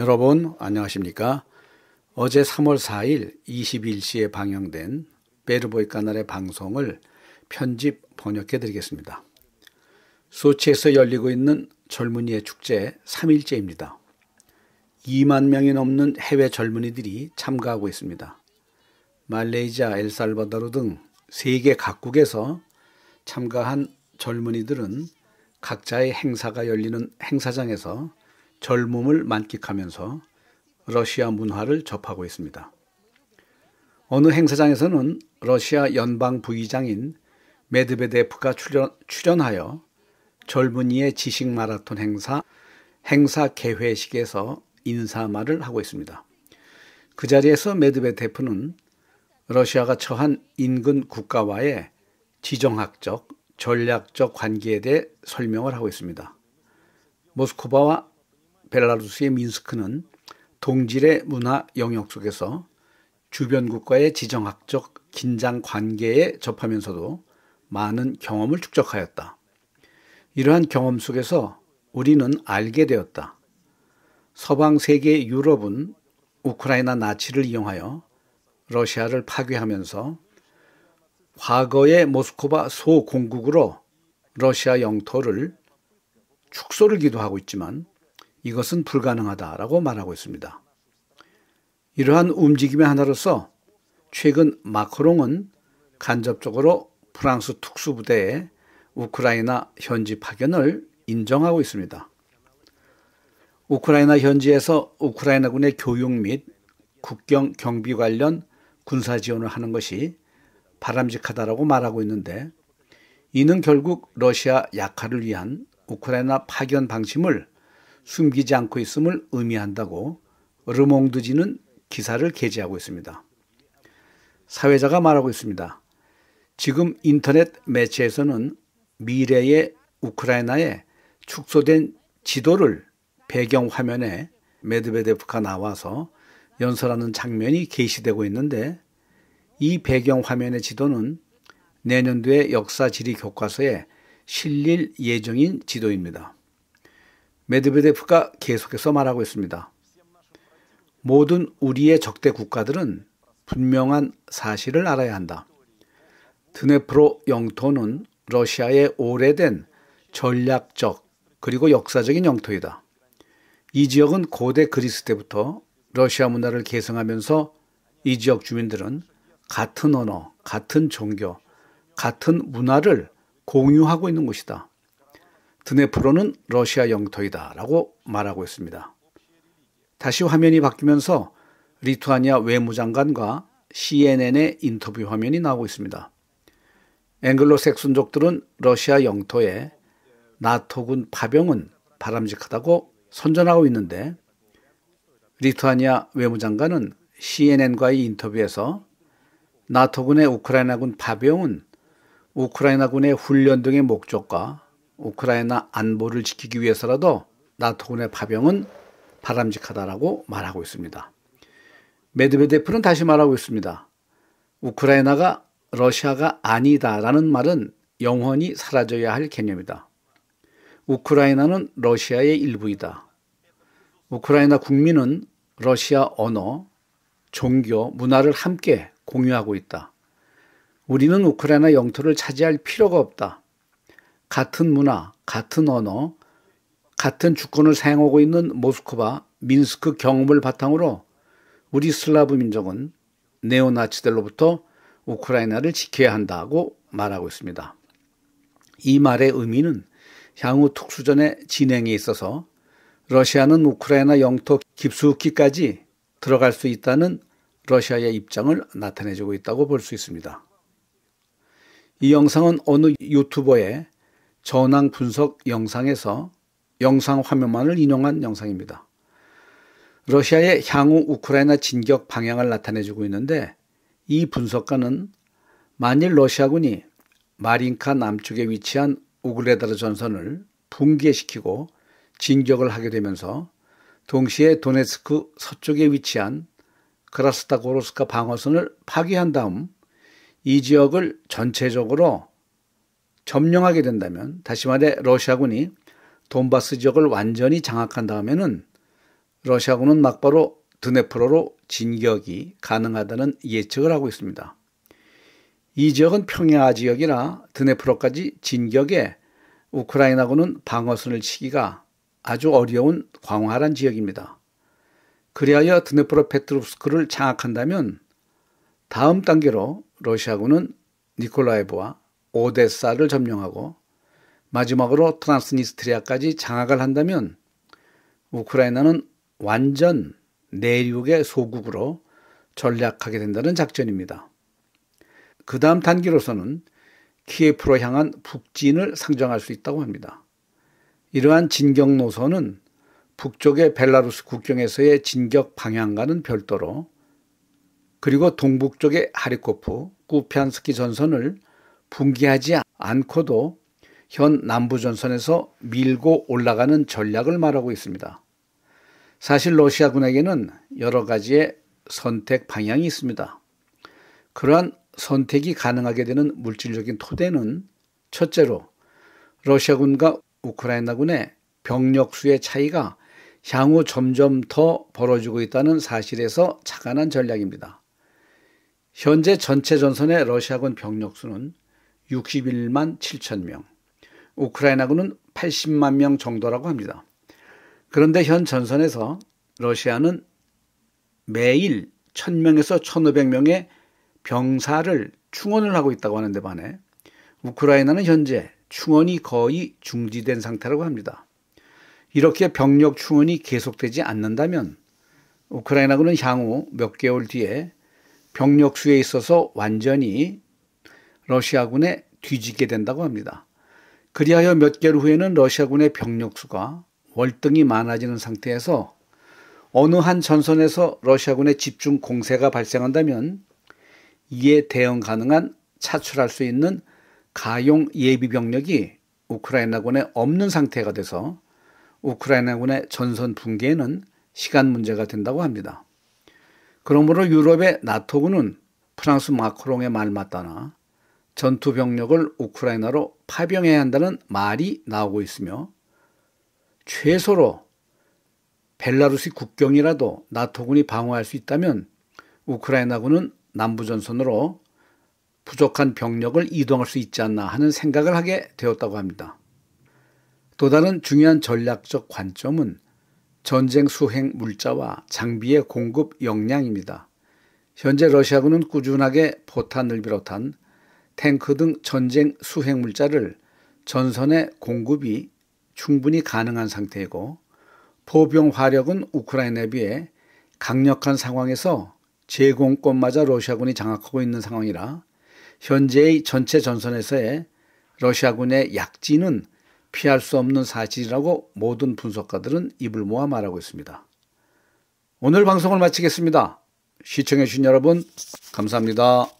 여러분 안녕하십니까? 어제 3월 4일 21시에 방영된 베르보이 까날의 방송을 편집 번역해 드리겠습니다. 소치에서 열리고 있는 젊은이의 축제 3일째입니다. 2만 명이 넘는 해외 젊은이들이 참가하고 있습니다. 말레이시아, 엘살바도르 등 세계 각국에서 참가한 젊은이들은 각자의 행사가 열리는 행사장에서 젊음을 만끽하면서 러시아 문화를 접하고 있습니다. 어느 행사장에서는 러시아 연방 부의장인 메드베데프가 출연, 하여 젊은이의 지식 마라톤 행사 행사 개회식에서 인사말을 하고 있습니다. 그 자리에서 메드베데프는 러시아가 처한 인근 국가와의 지정학적, 전략적 관계에 대해 설명을 하고 있습니다. 모스크바와 벨라루스의 민스크는 동질의 문화 영역 속에서 주변국과의 지정학적 긴장 관계에 접하면서도 많은 경험을 축적하였다. 이러한 경험 속에서 우리는 알게 되었다. 서방 세계 유럽은 우크라이나 나치를 이용하여 러시아를 파괴하면서 과거의 모스크바 소공국으로 러시아 영토를 축소를 기도하고 있지만 이것은 불가능하다라고 말하고 있습니다. 이러한 움직임의 하나로서 최근 마크롱은 간접적으로 프랑스 특수부대의 우크라이나 현지 파견을 인정하고 있습니다. 우크라이나 현지에서 우크라이나군의 교육 및 국경 경비 관련 군사 지원을 하는 것이 바람직하다라고 말하고 있는데 이는 결국 러시아 약화를 위한 우크라이나 파견 방침을 숨기지 않고 있음을 의미한다고 르몽드지는 기사를 게재하고 있습니다. 사회자가 말하고 있습니다. 지금 인터넷 매체에서는 미래의 우크라이나의 축소된 지도를 배경 화면에 메드베데프가 나와서 연설하는 장면이 게시되고 있는데 이 배경 화면의 지도는 내년도의 역사 지리 교과서에 실릴 예정인 지도입니다. 메드베데프가 계속해서 말하고 있습니다. 모든 우리의 적대 국가들은 분명한 사실을 알아야 한다. 드네프로 영토는 러시아의 오래된 전략적 그리고 역사적인 영토이다. 이 지역은 고대 그리스 때부터 러시아 문화를 계승하면서 이 지역 주민들은 같은 언어, 같은 종교, 같은 문화를 공유하고 있는 곳이다. 드네프로는 러시아 영토이다 라고 말하고 있습니다. 다시 화면이 바뀌면서 리투아니아 외무장관과 CNN의 인터뷰 화면이 나오고 있습니다. 앵글로색순족들은 러시아 영토에 나토군 파병은 바람직하다고 선전하고 있는데 리투아니아 외무장관은 CNN과의 인터뷰에서 나토군의 우크라이나군 파병은 우크라이나군의 훈련 등의 목적과 우크라이나 안보를 지키기 위해서라도 나토군의 파병은 바람직하다라고 말하고 있습니다. 메드베데프는 다시 말하고 있습니다. 우크라이나가 러시아가 아니다라는 말은 영원히 사라져야 할 개념이다. 우크라이나는 러시아의 일부이다. 우크라이나 국민은 러시아 언어, 종교, 문화를 함께 공유하고 있다. 우리는 우크라이나 영토를 차지할 필요가 없다. 같은 문화, 같은 언어, 같은 주권을 사용하고 있는 모스크바, 민스크 경험을 바탕으로 우리 슬라브 민족은 네오나치들로부터 우크라이나를 지켜야 한다고 말하고 있습니다. 이 말의 의미는 향후 특수전의 진행에 있어서 러시아는 우크라이나 영토 깊숙이까지 들어갈 수 있다는 러시아의 입장을 나타내주고 있다고 볼 수 있습니다. 이 영상은 어느 유튜버의 전황 분석 영상에서 영상 화면만을 인용한 영상입니다. 러시아의 향후 우크라이나 진격 방향을 나타내주고 있는데 이 분석가는 만일 러시아군이 마린카 남쪽에 위치한 우그레다르 전선을 붕괴시키고 진격을 하게 되면서 동시에 도네츠크 서쪽에 위치한 크라스타고로스카 방어선을 파괴한 다음 이 지역을 전체적으로 점령하게 된다면 다시 말해 러시아군이 돈바스 지역을 완전히 장악한 다음에는 러시아군은 막바로 드네프로로 진격이 가능하다는 예측을 하고 있습니다. 이 지역은 평야 지역이라 드네프로까지 진격에 우크라이나군은 방어선을 치기가 아주 어려운 광활한 지역입니다. 그리하여 드네프로 페트롭스크를 장악한다면 다음 단계로 러시아군은 니콜라이브와 오데사를 점령하고 마지막으로 트란스니스트리아까지 장악을 한다면 우크라이나는 완전 내륙의 소국으로 전략하게 된다는 작전입니다. 그 다음 단계로서는 키예프로 향한 북진을 상정할 수 있다고 합니다. 이러한 진격 노선은 북쪽의 벨라루스 국경에서의 진격 방향과는 별도로 그리고 동북쪽의 하리코프, 쿠피안스키 전선을 분기하지 않고도 현 남부전선에서 밀고 올라가는 전략을 말하고 있습니다. 사실 러시아군에게는 여러 가지의 선택 방향이 있습니다. 그러한 선택이 가능하게 되는 물질적인 토대는 첫째로 러시아군과 우크라이나군의 병력수의 차이가 향후 점점 더 벌어지고 있다는 사실에서 착안한 전략입니다. 현재 전체 전선의 러시아군 병력수는 61만 7천 명, 우크라이나군은 80만 명 정도라고 합니다. 그런데 현 전선에서 러시아는 매일 1000명에서 1500명의 병사를 충원을 하고 있다고 하는데 반해 우크라이나는 현재 충원이 거의 중지된 상태라고 합니다. 이렇게 병력 충원이 계속되지 않는다면 우크라이나군은 향후 몇 개월 뒤에 병력 수에 있어서 완전히 러시아군에 뒤지게 된다고 합니다. 그리하여 몇 개월 후에는 러시아군의 병력수가 월등히 많아지는 상태에서 어느 한 전선에서 러시아군의 집중 공세가 발생한다면 이에 대응 가능한 차출할 수 있는 가용 예비 병력이 우크라이나군에 없는 상태가 돼서 우크라이나군의 전선 붕괴에는 시간 문제가 된다고 합니다. 그러므로 유럽의 나토군은 프랑스 마크롱의 말 맞다나 전투 병력을 우크라이나로 파병해야 한다는 말이 나오고 있으며 최소로 벨라루시 국경이라도 나토군이 방어할 수 있다면 우크라이나군은 남부전선으로 부족한 병력을 이동할 수 있지 않나 하는 생각을 하게 되었다고 합니다. 또 다른 중요한 전략적 관점은 전쟁 수행 물자와 장비의 공급 역량입니다. 현재 러시아군은 꾸준하게 포탄을 비롯한 탱크 등 전쟁 수행 물자를 전선의 공급이 충분히 가능한 상태이고 포병 화력은 우크라이나에 비해 강력한 상황에서 제공권마저 러시아군이 장악하고 있는 상황이라 현재의 전체 전선에서의 러시아군의 약진은 피할 수 없는 사실이라고 모든 분석가들은 입을 모아 말하고 있습니다. 오늘 방송을 마치겠습니다. 시청해주신 여러분, 감사합니다.